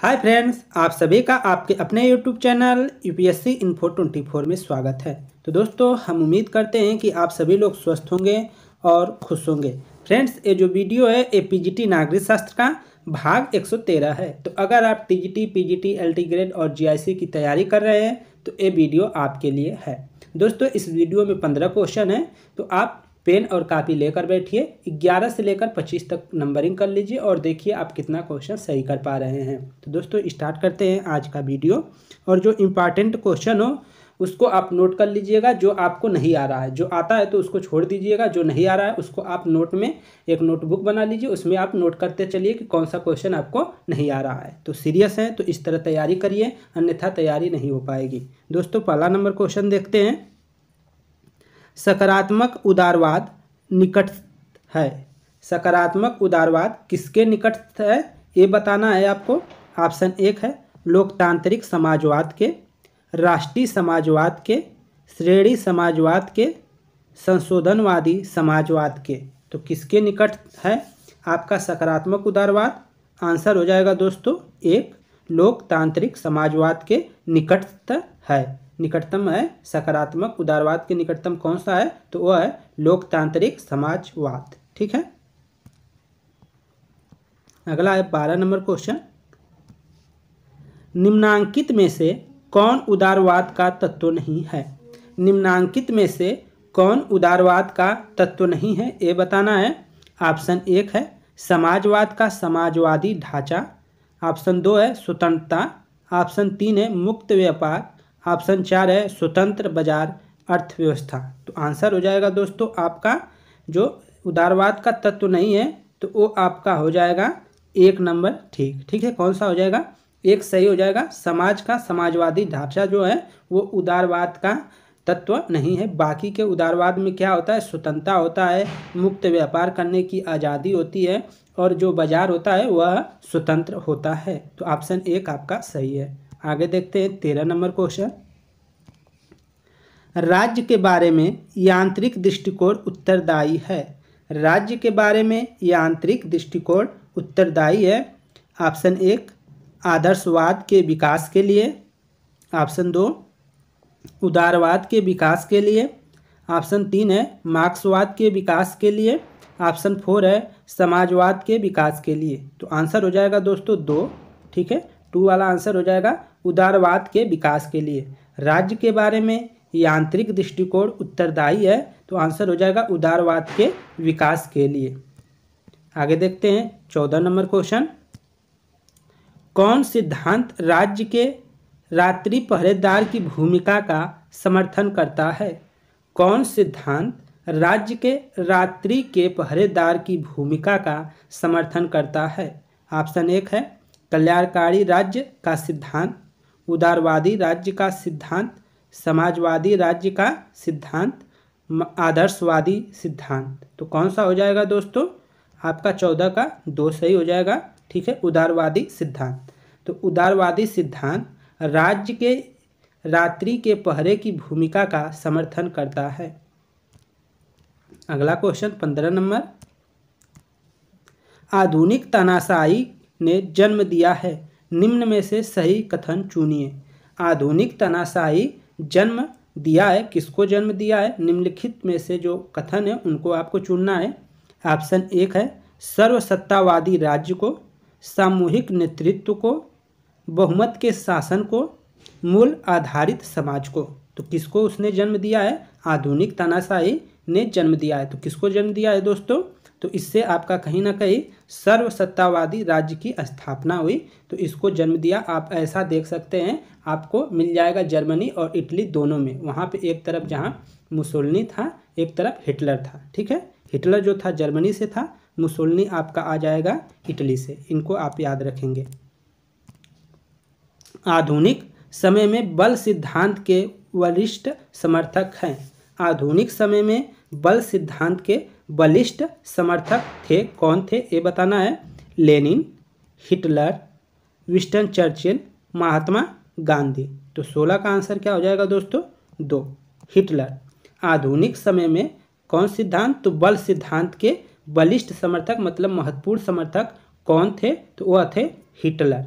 hi friends आप सभी का आपके अपने YouTube channel UPSC info four में स्वागत है तो दोस्तों हम उम्मीद करते हैं कि आप सभी लोग स्वस्थ होंगे और खुश होंगे फ्रेंड्स ये जो वीडियो है ए पीजीटी नागरिक शास्त्र का भाग 113 है तो अगर आप टीजीटी पीजीटी एलटी ग्रेड और जीआईसी की तैयारी कर रहे हैं तो ये वीडियो आपके लिए है दोस्तों इस वीडियो में पंद्रह क्वेश्चन है तो आप पेन और कापी लेकर बैठिए 11 से लेकर 25 तक नंबरिंग कर लीजिए और देखिए आप कितना क्वेश्चन सही कर पा रहे हैं तो दोस्तों स्टार्ट करते हैं आज का वीडियो और जो इम्पॉर्टेंट क्वेश्चन हो उसको आप नोट कर लीजिएगा जो आपको नहीं आ रहा है जो आता है तो उसको छोड़ दीजिएगा जो नहीं आ रहा है उसको आप नोट में एक नोटबुक बना लीजिए उसमें आप नोट करते चलिए कि कौन सा क्वेश्चन आपको नहीं आ रहा है तो सीरियस है तो इस तरह तैयारी करिए अन्यथा तैयारी नहीं हो पाएगी दोस्तों पहला नंबर क्वेश्चन देखते हैं सकारात्मक उदारवाद निकट है सकारात्मक उदारवाद किसके निकट है ये बताना है आपको ऑप्शन एक है लोकतांत्रिक समाजवाद के राष्ट्रीय समाजवाद के श्रेणी समाजवाद के संशोधनवादी समाजवाद के तो किसके निकट है आपका सकारात्मक उदारवाद आंसर हो जाएगा दोस्तों एक लोकतांत्रिक समाजवाद के निकट है निकटतम है सकारात्मक उदारवाद के निकटतम कौन सा है तो वह है लोकतांत्रिक समाजवाद ठीक है अगला है बारह नंबर क्वेश्चन निम्नांकित में से कौन उदारवाद का तत्व नहीं है निम्नांकित में से कौन उदारवाद का तत्व नहीं है ये बताना है ऑप्शन एक है समाजवाद का समाजवादी ढांचा ऑप्शन दो है स्वतंत्रता ऑप्शन तीन है मुक्त व्यापार ऑप्शन चार है स्वतंत्र बाजार अर्थव्यवस्था तो आंसर हो जाएगा दोस्तों आपका जो उदारवाद का तत्व नहीं है तो वो आपका हो जाएगा एक नंबर ठीक ठीक है कौन सा हो जाएगा एक सही हो जाएगा समाज का समाजवादी ढांचा जो है वो उदारवाद का तत्व नहीं है बाकी के उदारवाद में क्या होता है स्वतंत्रता होता है मुक्त व्यापार करने की आज़ादी होती है और जो बाजार होता है वह स्वतंत्र होता है तो ऑप्शन एक आपका सही है आगे देखते हैं तेरह नंबर क्वेश्चन राज्य के बारे में यांत्रिक दृष्टिकोण उत्तरदायी है राज्य के बारे में यांत्रिक दृष्टिकोण उत्तरदायी है ऑप्शन एक आदर्शवाद के विकास के लिए ऑप्शन दो उदारवाद के विकास के लिए ऑप्शन तीन है मार्क्सवाद के विकास के लिए ऑप्शन फोर है समाजवाद के विकास के लिए तो आंसर हो जाएगा दोस्तों दो ठीक है टू वाला आंसर हो जाएगा उदारवाद के विकास के लिए राज्य के बारे में यांत्रिक दृष्टिकोण उत्तरदायी है तो आंसर हो जाएगा उदारवाद के विकास के लिए आगे देखते हैं चौदह नंबर क्वेश्चन कौन सिद्धांत राज्य के रात्रि पहरेदार की भूमिका का समर्थन करता है कौन सिद्धांत राज्य के रात्रि के पहरेदार की भूमिका का समर्थन करता है ऑप्शन एक है कल्याणकारी राज्य का सिद्धांत उदारवादी राज्य का सिद्धांत समाजवादी राज्य का सिद्धांत आदर्शवादी सिद्धांत तो कौन सा हो जाएगा दोस्तों आपका चौदह का दो सही हो जाएगा ठीक है उदारवादी सिद्धांत तो उदारवादी सिद्धांत राज्य के रात्रि के पहरे की भूमिका का समर्थन करता है अगला क्वेश्चन पंद्रह नंबर आधुनिक तानाशाही ने जन्म दिया है निम्न में से सही कथन चुनिए आधुनिक तनाशाही जन्म दिया है किसको जन्म दिया है निम्नलिखित में से जो कथन है उनको आपको चुनना है ऑप्शन एक है सर्वसत्तावादी राज्य को सामूहिक नेतृत्व को बहुमत के शासन को मूल आधारित समाज को तो किसको उसने जन्म दिया है आधुनिक तानाशाही ने जन्म दिया है तो किसको जन्म दिया है दोस्तों तो इससे आपका कहीं ना कहीं सर्वसत्तावादी राज्य की स्थापना हुई तो इसको जन्म दिया आप ऐसा देख सकते हैं आपको मिल जाएगा जर्मनी और इटली दोनों में वहाँ पे एक तरफ जहाँ मुसोलनी था एक तरफ हिटलर था ठीक है हिटलर जो था जर्मनी से था मुसोलनी आपका आ जाएगा इटली से इनको आप याद रखेंगे आधुनिक समय में बल सिद्धांत के वरिष्ठ समर्थक हैं आधुनिक समय में बल सिद्धांत के बलिष्ठ समर्थक थे कौन थे ये बताना है Lenin Hitler Winston Churchill Mahatma Gandhi तो सोलह का आंसर क्या हो जाएगा दोस्तों दो हिटलर आधुनिक समय में कौन सिद्धांत तो बल सिद्धांत के बलिष्ठ समर्थक मतलब महत्वपूर्ण समर्थक कौन थे तो वह थे हिटलर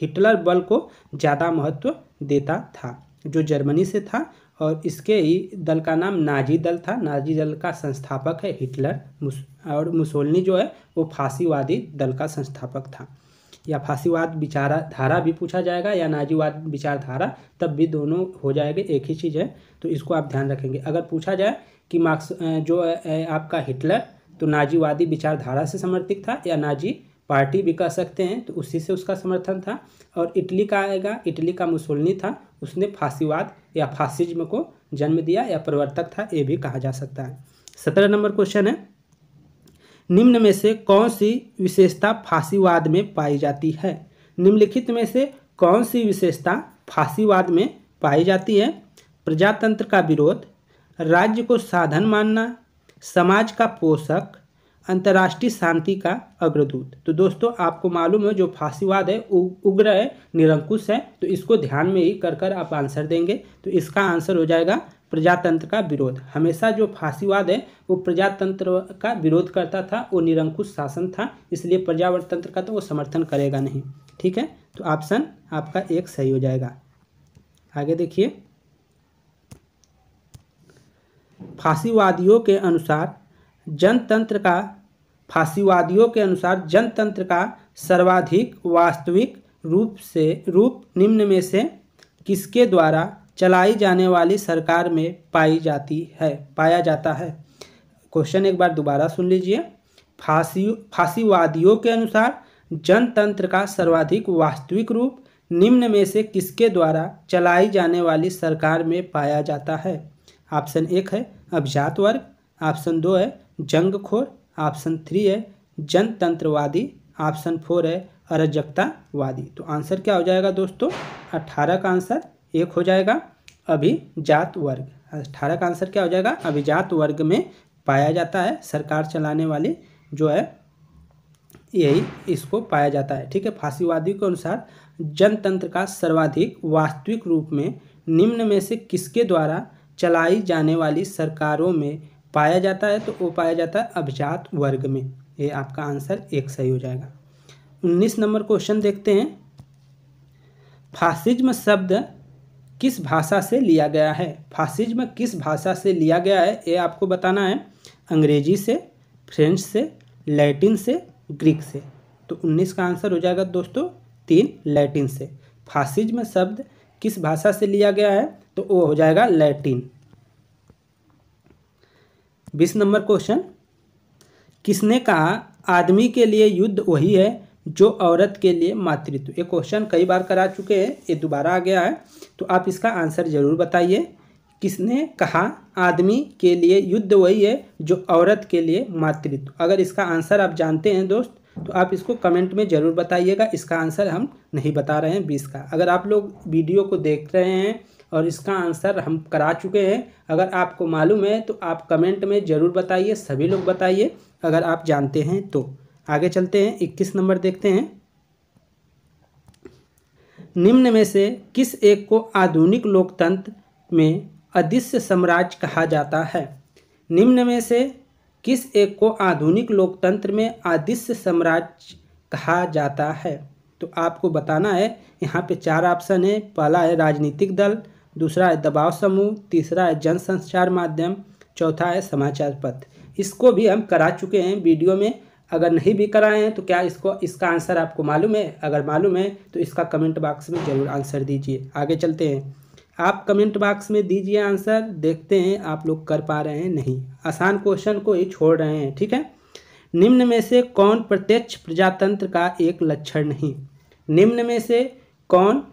हिटलर बल को ज़्यादा महत्व देता था जो जर्मनी से था और इसके ही दल का नाम नाजी दल था नाजी दल का संस्थापक है हिटलर मुस और मुसोलनी जो है वो फांसीवादी दल का संस्थापक था या फांसीवाद विचारधारा भी पूछा जाएगा या नाजीवाद विचारधारा तब भी दोनों हो जाएंगे एक ही चीज़ है तो इसको आप ध्यान रखेंगे अगर पूछा जाए कि मार्क्स जो आपका हिटलर तो नाजीवादी विचारधारा से समर्थित था या नाजी पार्टी भी कह सकते हैं तो उसी से उसका समर्थन था और इटली का आएगा इटली का मुसोलनी था उसने फांसीवाद या फासिज्म को जन्म दिया या प्रवर्तक था ये भी कहा जा सकता है सत्रह नंबर क्वेश्चन है निम्न में से कौन सी विशेषता फांसीवाद में पाई जाती है निम्नलिखित में से कौन सी विशेषता फांसीवाद में पाई जाती है प्रजातंत्र का विरोध राज्य को साधन मानना समाज का पोषक अंतर्राष्ट्रीय शांति का अग्रदूत तो दोस्तों आपको मालूम है जो फांसीवाद है उग्र है निरंकुश है तो इसको ध्यान में ही कर कर आप आंसर देंगे तो इसका आंसर हो जाएगा प्रजातंत्र का विरोध हमेशा जो फांसीवाद है वो प्रजातंत्र का विरोध करता था वो निरंकुश शासन था इसलिए प्रजातंत्र का तो वो समर्थन करेगा नहीं ठीक है तो ऑप्शन आपका एक सही हो जाएगा आगे देखिए फांसीवादियों के अनुसार जनतंत्र का फांसीवादियों के अनुसार जनतंत्र का सर्वाधिक वास्तविक रूप से रूप निम्न में से किसके द्वारा चलाई जाने वाली सरकार में पाई जाती है पाया जाता है क्वेश्चन एक बार दोबारा सुन लीजिए फांसी फांसीवादियों के अनुसार जनतंत्र का सर्वाधिक वास्तविक रूप निम्न में से किसके द्वारा चलाई जाने वाली सरकार में पाया जाता है ऑप्शन एक है अभिजात वर्ग ऑप्शन दो है जंगखोर ऑप्शन थ्री है जनतंत्रवादी ऑप्शन फोर है अराजकतावादी तो आंसर क्या हो जाएगा दोस्तों अट्ठारह का आंसर एक हो जाएगा अभिजात वर्ग अट्ठारह का आंसर क्या हो जाएगा अभिजात वर्ग में पाया जाता है सरकार चलाने वाली जो है यही इसको पाया जाता है ठीक है फांसीवादी के अनुसार जनतंत्र का सर्वाधिक वास्तविक रूप में निम्न में से किसके द्वारा चलाई जाने वाली सरकारों में पाया जाता है तो वो पाया जाता है अभिजात वर्ग में ये आपका आंसर एक सही हो जाएगा उन्नीस नंबर क्वेश्चन देखते हैं फासिज्म शब्द किस भाषा से लिया गया है फासिज्म किस भाषा से लिया गया है ये आपको बताना है अंग्रेजी से फ्रेंच से लैटिन से ग्रीक से तो उन्नीस का आंसर हो जाएगा दोस्तों तीन लैटिन से फासिज्म शब्द किस भाषा से लिया गया है तो वो हो जाएगा लैटिन बीस नंबर क्वेश्चन किसने कहा आदमी के लिए युद्ध वही है जो औरत के लिए मातृत्व ये क्वेश्चन कई बार करा चुके हैं ये दोबारा आ गया है तो आप इसका आंसर ज़रूर बताइए किसने कहा आदमी के लिए युद्ध वही है जो औरत के लिए मातृत्व अगर इसका आंसर आप जानते हैं दोस्त तो आप इसको कमेंट में ज़रूर बताइएगा इसका आंसर हम नहीं बता रहे हैं बीस का अगर आप लोग वीडियो को देख रहे हैं और इसका आंसर हम करा चुके हैं अगर आपको मालूम है तो आप कमेंट में ज़रूर बताइए सभी लोग बताइए अगर आप जानते हैं तो आगे चलते हैं इक्कीस नंबर देखते हैं निम्न में से किस एक को आधुनिक लोकतंत्र में अदृश्य साम्राज्य कहा जाता है निम्न में से किस एक को आधुनिक लोकतंत्र में आदिश्य साम्राज्य कहा जाता है तो आपको बताना है यहाँ पे चार ऑप्शन है पहला है राजनीतिक दल दूसरा है दबाव समूह तीसरा है जन संचार माध्यम चौथा है समाचार पत्र इसको भी हम करा चुके हैं वीडियो में अगर नहीं भी कराए हैं तो क्या इसको इसका आंसर आपको मालूम है अगर मालूम है तो इसका कमेंट बॉक्स में ज़रूर आंसर दीजिए आगे चलते हैं आप कमेंट बॉक्स में दीजिए आंसर देखते हैं आप लोग कर पा रहे हैं नहीं आसान क्वेश्चन को ही छोड़ रहे हैं ठीक है निम्न में से कौन प्रत्यक्ष प्रजातंत्र का एक लक्षण नहीं निम्न में से कौन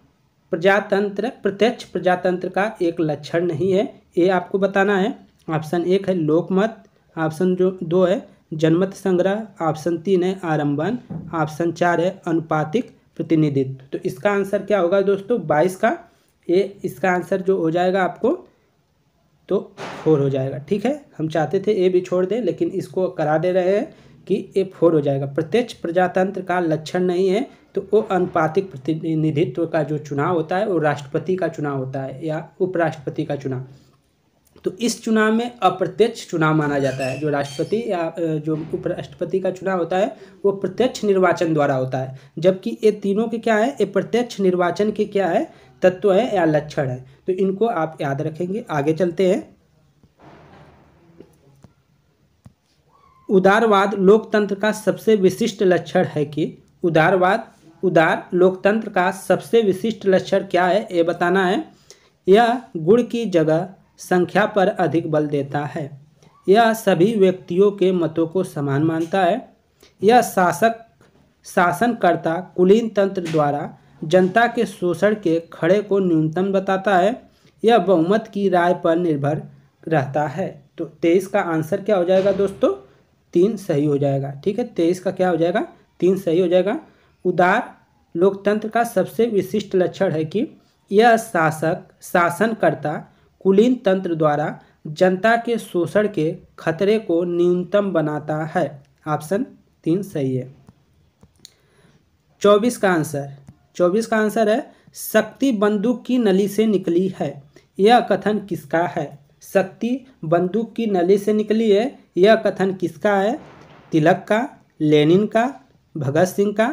प्रजातंत्र प्रत्यक्ष प्रजातंत्र का एक लक्षण नहीं है ये आपको बताना है ऑप्शन एक है लोकमत ऑप्शन जो दो है जनमत संग्रह ऑप्शन तीन है आरंभन ऑप्शन चार है अनुपातिक प्रतिनिधित्व तो इसका आंसर क्या होगा दोस्तों बाईस का ये इसका आंसर जो हो जाएगा आपको तो फोर हो जाएगा ठीक है हम चाहते थे ए भी छोड़ दें लेकिन इसको करा दे रहे हैं कि ए फोर हो जाएगा प्रत्यक्ष प्रजातंत्र का लक्षण नहीं है तो वो अनुपातिक प्रतिनिधित्व का जो चुनाव होता है वो राष्ट्रपति का चुनाव होता है या उपराष्ट्रपति का चुनाव तो इस चुनाव में अप्रत्यक्ष चुनाव माना जाता है जो राष्ट्रपति या जो उपराष्ट्रपति का चुनाव होता है वो प्रत्यक्ष निर्वाचन द्वारा होता है जबकि ये तीनों के क्या है ये प्रत्यक्ष निर्वाचन के क्या है तत्व है या लक्षण है तो इनको आप याद रखेंगे आगे चलते हैं उदारवाद लोकतंत्र का सबसे विशिष्ट लक्षण है कि उदारवाद उदार लोकतंत्र का सबसे विशिष्ट लक्षण क्या है ये बताना है यह गुण की जगह संख्या पर अधिक बल देता है यह सभी व्यक्तियों के मतों को समान मानता है यह शासक शासनकर्ता कुलीन तंत्र द्वारा जनता के शोषण के खड़े को न्यूनतम बताता है यह बहुमत की राय पर निर्भर रहता है तो तेईस का आंसर क्या हो जाएगा दोस्तों तीन सही हो जाएगा ठीक है तेईस का क्या हो जाएगा तीन सही हो जाएगा उदार लोकतंत्र का सबसे विशिष्ट लक्षण है कि यह शासक शासनकर्ता कुलीन तंत्र द्वारा जनता के शोषण के खतरे को न्यूनतम बनाता है ऑप्शन तीन सही है चौबीस का आंसर चौबीस का आंसर है शक्ति बंदूक की नली से निकली है यह कथन किसका है शक्ति बंदूक की नली से निकली है यह कथन किसका है तिलक का लेनिन का भगत सिंह का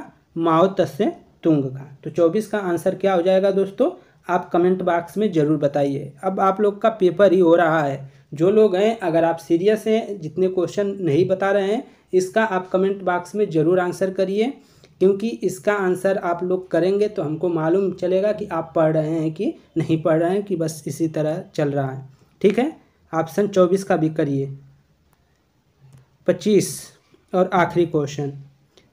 माओ तस्य तुंग का तो 24 का आंसर क्या हो जाएगा दोस्तों आप कमेंट बॉक्स में ज़रूर बताइए अब आप लोग का पेपर ही हो रहा है जो लोग हैं अगर आप सीरियस हैं जितने क्वेश्चन नहीं बता रहे हैं इसका आप कमेंट बॉक्स में ज़रूर आंसर करिए क्योंकि इसका आंसर आप लोग करेंगे तो हमको मालूम चलेगा कि आप पढ़ रहे हैं कि नहीं पढ़ रहे हैं कि बस इसी तरह चल रहा है ठीक है ऑप्शन चौबीस का भी करिए पच्चीस और आखिरी क्वेश्चन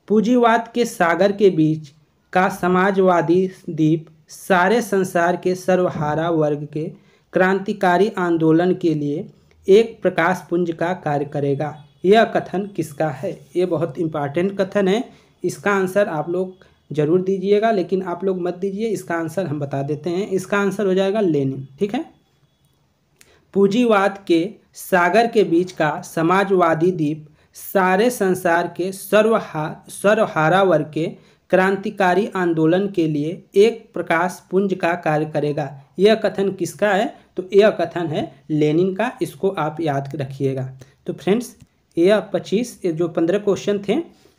पूंजीवाद के सागर के बीच का समाजवादी द्वीप सारे संसार के सर्वहारा वर्ग के क्रांतिकारी आंदोलन के लिए एक प्रकाश पुंज का कार्य करेगा यह कथन किसका है ये बहुत इंपॉर्टेंट कथन है इसका आंसर आप लोग जरूर दीजिएगा लेकिन आप लोग मत दीजिए इसका आंसर हम बता देते हैं इसका आंसर हो जाएगा लेनिन ठीक है पूंजीवाद के सागर के बीच का समाजवादी द्वीप सारे संसार के सर्वहा सर्वहारा वर्ग के क्रांतिकारी आंदोलन के लिए एक प्रकाश पुंज का कार्य करेगा यह कथन किसका है तो यह कथन है लेनिन का इसको आप याद रखिएगा तो फ्रेंड्स यह पच्चीस जो पंद्रह क्वेश्चन थे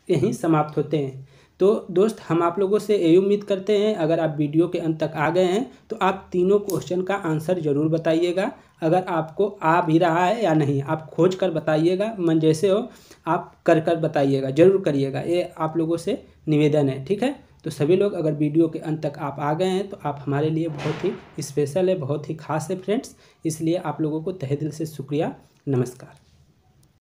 यहीं समाप्त होते हैं तो दोस्त हम आप लोगों से यही उम्मीद करते हैं अगर आप वीडियो के अंत तक आ गए हैं तो आप तीनों क्वेश्चन का आंसर ज़रूर बताइएगा अगर आपको आ भी रहा है या नहीं आप खोज कर बताइएगा मन जैसे हो आप कर कर बताइएगा ज़रूर करिएगा ये आप लोगों से निवेदन है ठीक है तो सभी लोग अगर वीडियो के अंत तक आप आ गए हैं तो आप हमारे लिए बहुत ही स्पेशल है बहुत ही खास है फ्रेंड्स इसलिए आप लोगों को तहे दिल से शुक्रिया नमस्कार